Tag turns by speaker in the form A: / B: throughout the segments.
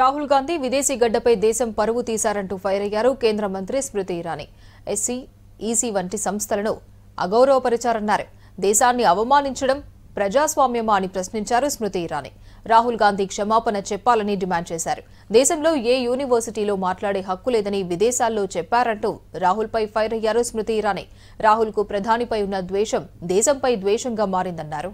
A: రాహుల్ గాంధీ విదేశీ గడ్డపై దేశం పరువు తీశారంటూ ఫైర్ అయ్యారు కేంద్ర మంత్రి స్మృతి ఇరానీ ఎస్సీ ఈసీ వంటి సంస్థలను అగౌరవపరిచారన్నారు దేశాన్ని అవమానించడం ప్రజాస్వామ్యమా అని ప్రశ్నించారు స్మృతి ఇరానీ రాహుల్ గాంధీ క్షమాపణ చెప్పాలని డిమాండ్ చేశారు దేశంలో ఏ యూనివర్సిటీలో మాట్లాడే హక్కు లేదని విదేశాల్లో చెప్పారంటూ రాహుల్పై ఫైర్ అయ్యారు స్మృతి ఇరానీ రాహుల్కు ప్రధానిపై ఉన్న ద్వేషం దేశంపై ద్వేషంగా మారిందన్నారు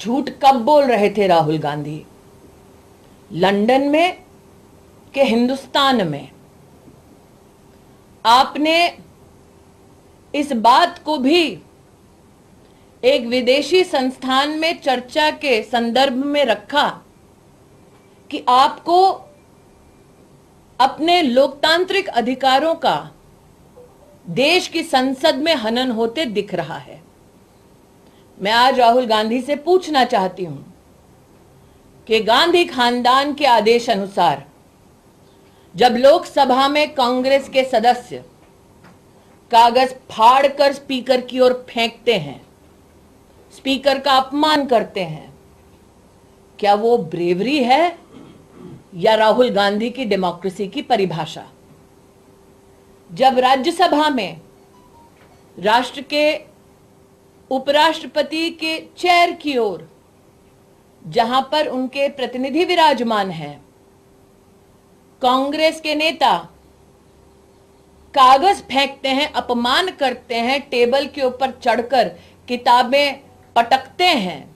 B: झूठ कब बोल रहे थे राहुल गांधी लंदन में के हिंदुस्तान में आपने इस बात को भी एक विदेशी संस्थान में चर्चा के संदर्भ में रखा कि आपको अपने लोकतांत्रिक अधिकारों का देश की संसद में हनन होते दिख रहा है मैं आज राहुल गांधी से पूछना चाहती हूं कि गांधी खानदान के आदेश अनुसार जब लोकसभा में कांग्रेस के सदस्य कागज फाड़कर स्पीकर की ओर फेंकते हैं स्पीकर का अपमान करते हैं क्या वो ब्रेवरी है या राहुल गांधी की डेमोक्रेसी की परिभाषा जब राज्यसभा में राष्ट्र के उपराष्ट्रपति के चेयर की ओर जहां पर उनके प्रतिनिधि विराजमान हैं कांग्रेस के नेता कागज फेंकते हैं अपमान
A: करते हैं टेबल के ऊपर चढ़कर किताबें पटकते हैं